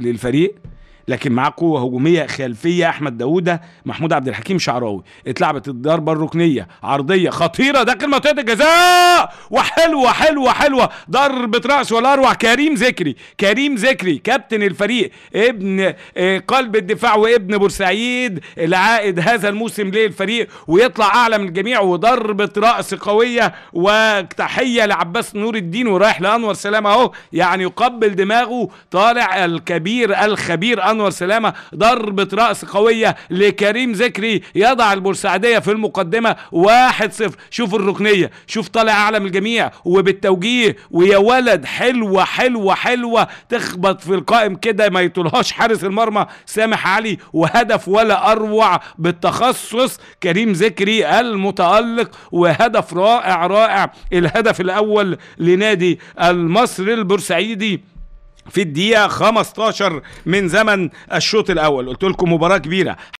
للفريق لكن معاه قوه هجوميه خلفيه احمد داوده محمود عبد الحكيم شعراوي اتلعبت الضربه الركنيه عرضيه خطيره داخل منطقه الجزاء وحلوه حلوه حلوه ضربه راس ولا اروع كريم ذكري كريم ذكري كابتن الفريق ابن آه، قلب الدفاع وابن بورسعيد العائد هذا الموسم للفريق ويطلع اعلى من الجميع وضربه راس قويه وتحيه لعباس نور الدين ورايح لانور سلام اهو يعني يقبل دماغه طالع الكبير الخبير انور سلامه ضربه راس قويه لكريم ذكري يضع البورسعيديه في المقدمه 1-0 شوف الركنيه شوف طالع اعلى من الجميع وبالتوجيه ويا ولد حلوه حلوه حلوه تخبط في القائم كده ما يطولهاش حارس المرمى سامح علي وهدف ولا اروع بالتخصص كريم ذكري المتالق وهدف رائع رائع الهدف الاول لنادي المصري البورسعيدي في الدقيقة 15 من زمن الشوط الأول قلت لكم مباراة كبيرة